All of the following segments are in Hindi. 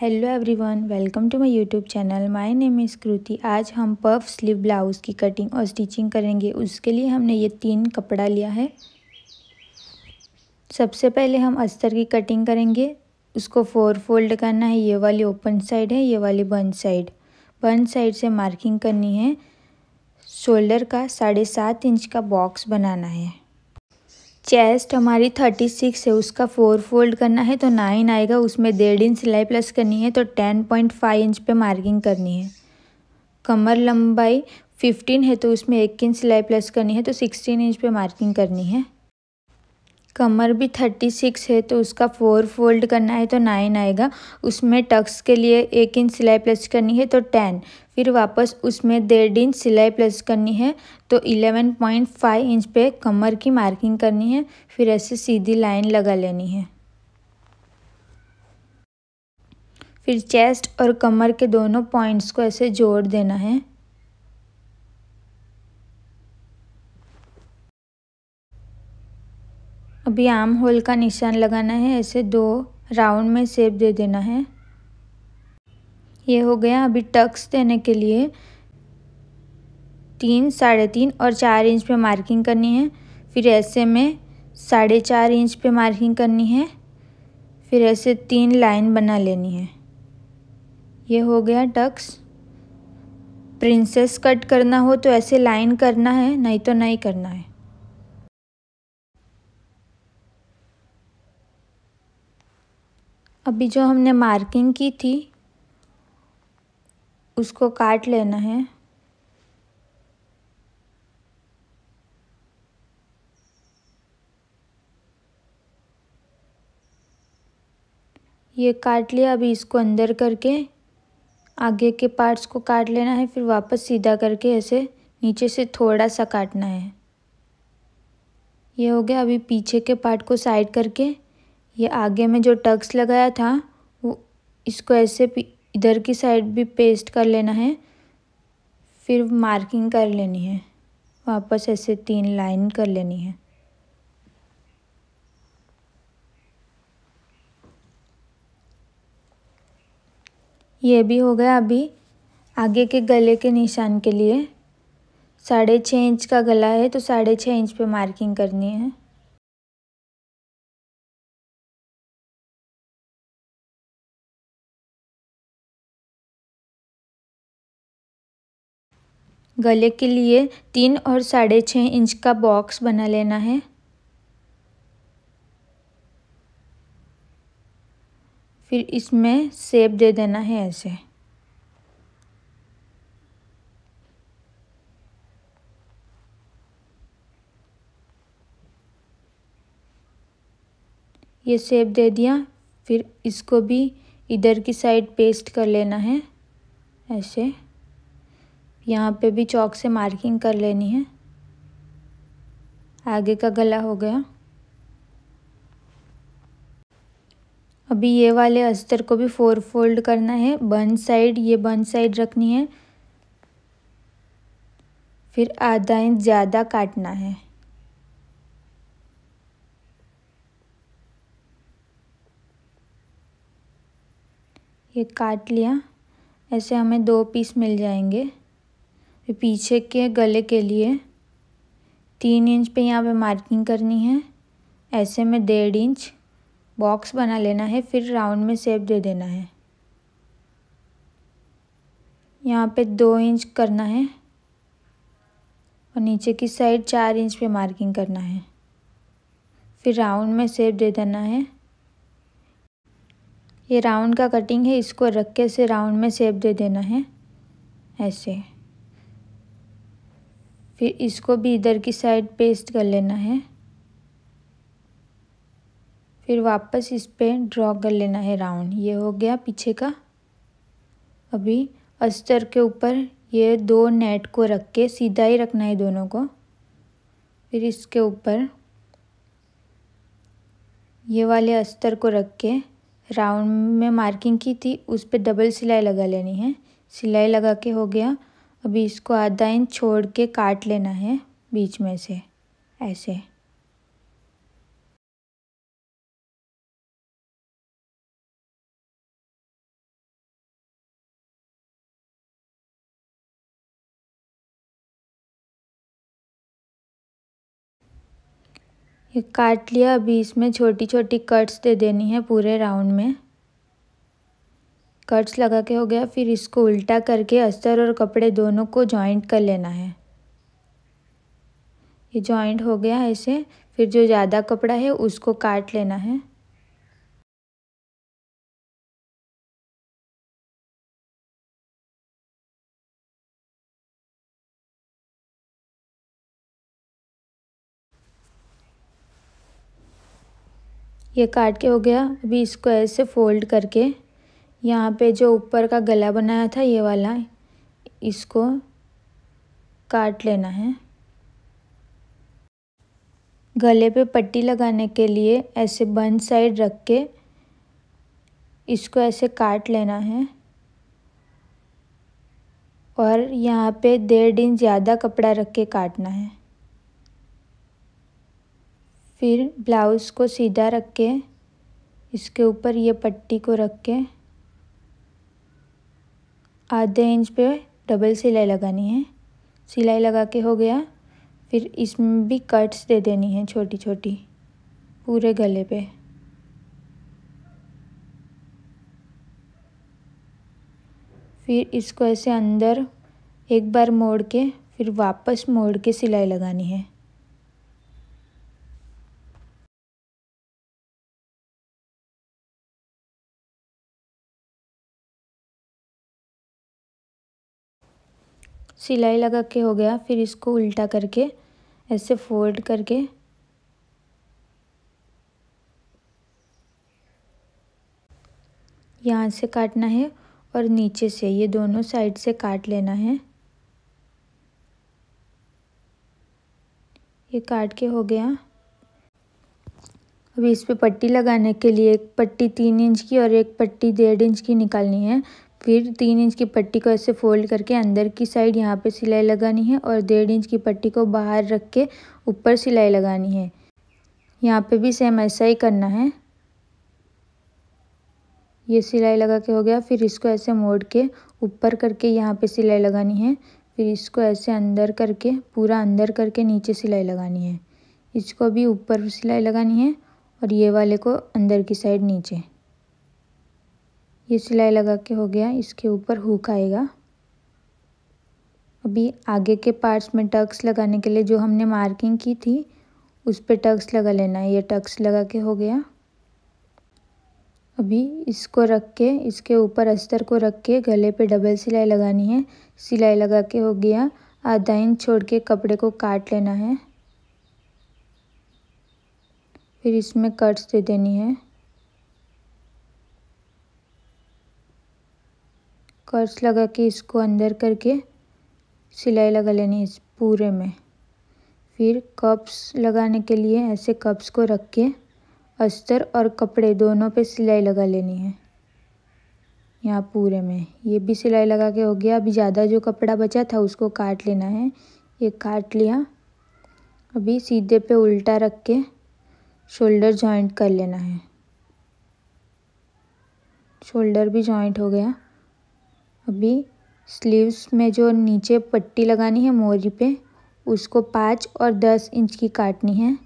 hello everyone welcome to my YouTube channel my name is Kriti आज हम पफ स्लीव ब्लाउज़ की कटिंग और स्टिचिंग करेंगे उसके लिए हमने ये तीन कपड़ा लिया है सबसे पहले हम अस्तर की कटिंग करेंगे उसको फोर फोल्ड करना है ये वाली ओपन साइड है ये वाली बंद साइड बंद साइड से मार्किंग करनी है शोल्डर का साढ़े सात इंच का बॉक्स बनाना है चेस्ट हमारी थर्टी सिक्स है उसका फोर फोल्ड करना है तो नाइन आएगा उसमें डेढ़ इंच सिलाई प्लस करनी है तो टेन पॉइंट फाइव इंच पे मार्किंग करनी है कमर लंबाई फिफ्टीन है तो उसमें एक इंच सिलाई प्लस करनी है तो सिक्सटीन इंच पे मार्किंग करनी है कमर भी थर्टी सिक्स है तो उसका फोर फोल्ड करना है तो नाइन आएगा उसमें टक्स के लिए एक इंच सिलाई प्लस करनी है तो टेन फिर वापस उसमें डेढ़ इंच सिलाई प्लस करनी है तो इलेवन पॉइंट फाइव इंच पे कमर की मार्किंग करनी है फिर ऐसे सीधी लाइन लगा लेनी है फिर चेस्ट और कमर के दोनों पॉइंट्स को ऐसे जोड़ देना है अभी आम होल का निशान लगाना है ऐसे दो राउंड में सेप दे देना है ये हो गया अभी टक्स देने के लिए तीन साढ़े तीन और चार इंच पे मार्किंग करनी है फिर ऐसे में साढ़े चार इंच पे मार्किंग करनी है फिर ऐसे तीन लाइन बना लेनी है ये हो गया टक्स प्रिंसेस कट करना हो तो ऐसे लाइन करना है नहीं तो नहीं करना है अभी जो हमने मार्किंग की थी उसको काट लेना है ये काट लिया अभी इसको अंदर करके आगे के पार्ट्स को काट लेना है फिर वापस सीधा करके ऐसे नीचे से थोड़ा सा काटना है ये हो गया अभी पीछे के पार्ट को साइड करके ये आगे में जो टक्स लगाया था वो इसको ऐसे इधर की साइड भी पेस्ट कर लेना है फिर मार्किंग कर लेनी है वापस ऐसे तीन लाइन कर लेनी है ये भी हो गया अभी आगे के गले के निशान के लिए साढ़े छः इंच का गला है तो साढ़े छः इंच पे मार्किंग करनी है गले के लिए तीन और साढ़े छः इंच का बॉक्स बना लेना है फिर इसमें सेब दे देना है ऐसे ये सेब दे दिया फिर इसको भी इधर की साइड पेस्ट कर लेना है ऐसे यहाँ पे भी चौक से मार्किंग कर लेनी है आगे का गला हो गया अभी ये वाले अस्तर को भी फोर फोल्ड करना है बन साइड ये बन साइड रखनी है फिर आधा इंच ज़्यादा काटना है ये काट लिया ऐसे हमें दो पीस मिल जाएंगे पीछे के गले के लिए तीन इंच पे यहाँ पे मार्किंग करनी है ऐसे में डेढ़ इंच बॉक्स बना लेना है फिर राउंड में सेब दे देना है यहाँ पे दो इंच करना है और नीचे की साइड चार इंच पे मार्किंग करना है फिर राउंड में सेब दे देना है ये राउंड का कटिंग है इसको रख के से राउंड में सेब दे देना है ऐसे फिर इसको भी इधर की साइड पेस्ट कर लेना है फिर वापस इस पर ड्रॉ कर लेना है राउंड ये हो गया पीछे का अभी अस्तर के ऊपर ये दो नेट को रख के सीधा ही रखना है दोनों को फिर इसके ऊपर ये वाले अस्तर को रख के राउंड में मार्किंग की थी उस पर डबल सिलाई लगा लेनी है सिलाई लगा के हो गया अभी इसको आधा इंच छोड़ के काट लेना है बीच में से ऐसे ये काट लिया अभी इसमें छोटी छोटी कट्स दे देनी है पूरे राउंड में कट्स लगा के हो गया फिर इसको उल्टा करके अस्तर और कपड़े दोनों को जॉइंट कर लेना है ये जॉइंट हो गया है इसे फिर जो ज़्यादा कपड़ा है उसको काट लेना है ये काट के हो गया अभी इसको ऐसे फोल्ड करके यहाँ पे जो ऊपर का गला बनाया था ये वाला इसको काट लेना है गले पे पट्टी लगाने के लिए ऐसे बन साइड रख के इसको ऐसे काट लेना है और यहाँ पे डेढ़ इंच ज़्यादा कपड़ा रख के काटना है फिर ब्लाउज़ को सीधा रख के इसके ऊपर ये पट्टी को रख के आधे इंच पे डबल सिलाई लगानी है सिलाई लगा के हो गया फिर इसमें भी कट्स दे देनी है छोटी छोटी पूरे गले पे फिर इसको ऐसे अंदर एक बार मोड़ के फिर वापस मोड़ के सिलाई लगानी है सिलाई लगा के हो गया फिर इसको उल्टा करके ऐसे फोल्ड करके यहाँ से काटना है और नीचे से ये दोनों साइड से काट लेना है ये काट के हो गया अभी इस पे पट्टी लगाने के लिए एक पट्टी तीन इंच की और एक पट्टी डेढ़ इंच की निकालनी है फिर तीन इंच की पट्टी को ऐसे फोल्ड करके अंदर की साइड यहाँ पे सिलाई लगानी है और डेढ़ इंच की पट्टी को बाहर रख के ऊपर सिलाई लगानी है यहाँ पे भी सेम ऐसा ही करना है ये सिलाई लगा के हो गया फिर इसको ऐसे मोड़ के ऊपर करके यहाँ पे सिलाई लगानी है फिर इसको ऐसे अंदर करके पूरा अंदर करके नीचे सिलाई लगानी है इसको भी ऊपर सिलाई लगानी है और ये वाले को अंदर की साइड नीचे ये सिलाई लगा के हो गया इसके ऊपर हुक आएगा अभी आगे के पार्ट्स में टक्स लगाने के लिए जो हमने मार्किंग की थी उस पर टक्स लगा लेना है ये टक्स लगा के हो गया अभी इसको रख के इसके ऊपर अस्तर को रख के गले पे डबल सिलाई लगानी है सिलाई लगा के हो गया आधा इंच छोड़ के कपड़े को काट लेना है फिर इसमें कट्स दे देनी है कर्स लगा के इसको अंदर करके सिलाई लगा लेनी है इस पूरे में फिर कप्स लगाने के लिए ऐसे कप्स को रख के अस्तर और कपड़े दोनों पे सिलाई लगा लेनी है यहाँ पूरे में ये भी सिलाई लगा के हो गया अभी ज़्यादा जो कपड़ा बचा था उसको काट लेना है ये काट लिया अभी सीधे पे उल्टा रख के शोल्डर जॉइंट कर लेना है शोल्डर भी जॉइंट हो गया अभी स्लीव्स में जो नीचे पट्टी लगानी है मोरी पे उसको पाँच और दस इंच की काटनी है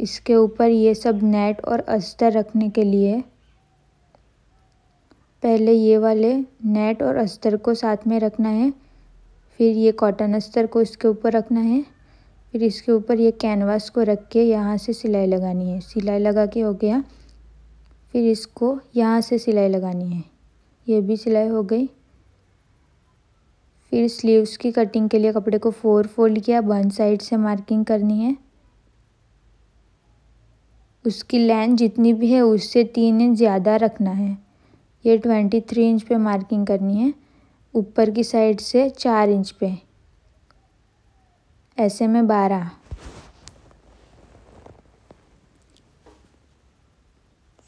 इसके ऊपर ये सब नेट और अस्तर रखने के लिए पहले ये वाले नेट और अस्तर को साथ में रखना है फिर ये कॉटन अस्तर को इसके ऊपर रखना है फिर इसके ऊपर ये कैनवास को रख के यहाँ से सिलाई लगानी है सिलाई लगा के हो गया फिर इसको यहाँ से सिलाई लगानी है ये भी सिलाई हो गई फिर स्लीव्स की कटिंग के लिए कपड़े को फोर फोल्ड किया वन साइड से मार्किंग करनी है उसकी लेंथ जितनी भी है उससे तीन इंच ज़्यादा रखना है ये ट्वेंटी थ्री इंच पे मार्किंग करनी है ऊपर की साइड से चार इंच पे ऐसे में बारह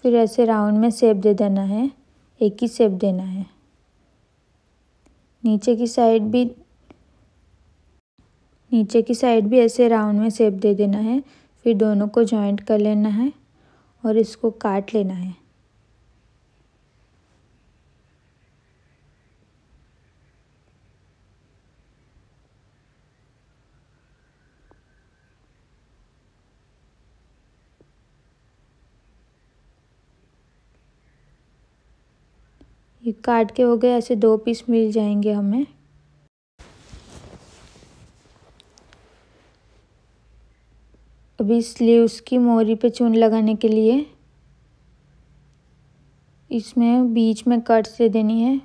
फिर ऐसे राउंड में सेप दे देना है एक ही सेप देना है नीचे की साइड भी नीचे की साइड भी ऐसे राउंड में सेप दे देना है फिर दोनों को जॉइंट कर लेना है और इसको काट लेना है ये काट के हो गए ऐसे दो पीस मिल जाएंगे हमें अभी इसलिए उसकी मोरी पे चून लगाने के लिए इसमें बीच में कट से देनी है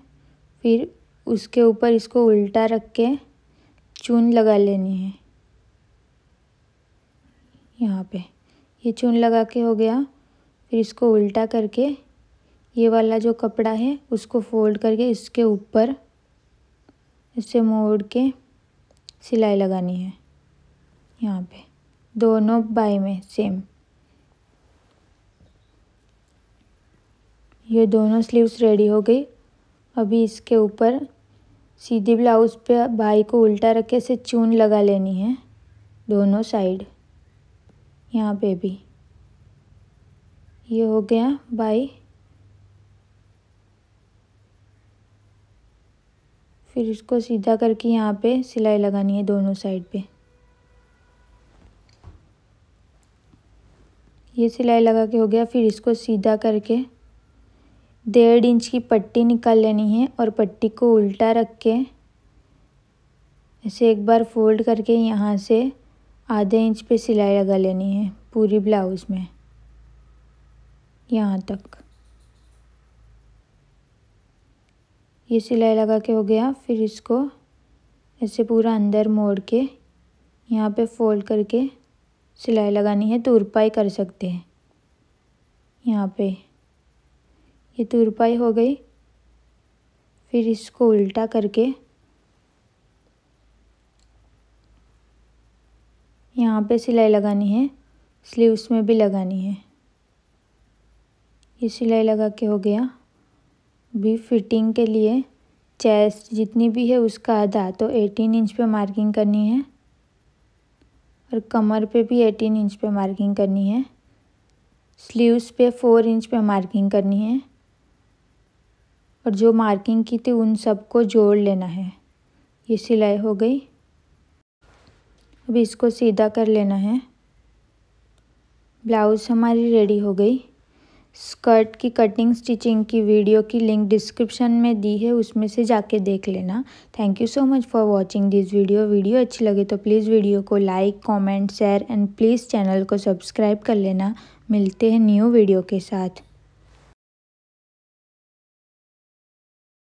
फिर उसके ऊपर इसको उल्टा रख के चून लगा लेनी है यहाँ पे ये चून लगा के हो गया फिर इसको उल्टा करके ये वाला जो कपड़ा है उसको फोल्ड करके इसके ऊपर इसे मोड़ के सिलाई लगानी है यहाँ पे दोनों बाई में सेम ये दोनों स्लीव्स रेडी हो गई अभी इसके ऊपर सीधी ब्लाउज़ पे बाई को उल्टा रख के इसे चून लगा लेनी है दोनों साइड यहाँ पे भी ये हो गया बाई फिर इसको सीधा करके यहाँ पे सिलाई लगानी है दोनों साइड पे ये सिलाई लगा के हो गया फिर इसको सीधा करके डेढ़ इंच की पट्टी निकाल लेनी है और पट्टी को उल्टा रख के ऐसे एक बार फोल्ड करके यहाँ से आधे इंच पे सिलाई लगा लेनी है पूरी ब्लाउज़ में यहाँ तक ये सिलाई लगा के हो गया फिर इसको ऐसे पूरा अंदर मोड़ के यहाँ पे फोल्ड करके सिलाई लगानी है तुरपाई कर सकते हैं यहाँ पे ये तुरपाई हो गई फिर इसको उल्टा करके यहाँ पे सिलाई लगानी है स्लीव्स में भी लगानी है ये सिलाई लगा के हो गया भी फिटिंग के लिए चेस्ट जितनी भी है उसका आधा तो 18 इंच पे मार्किंग करनी है और कमर पे भी 18 इंच पे मार्किंग करनी है स्लीव्स पे फोर इंच पे मार्किंग करनी है और जो मार्किंग की थी उन सबको जोड़ लेना है ये सिलाई हो गई अब इसको सीधा कर लेना है ब्लाउज़ हमारी रेडी हो गई स्कर्ट की कटिंग स्टिचिंग की वीडियो की लिंक डिस्क्रिप्शन में दी है उसमें से जाके देख लेना thank you so much for watching this video video अच्छी लगे तो प्लीज़ वीडियो को like comment share and please channel को सब्सक्राइब कर लेना मिलते हैं न्यू वीडियो के साथ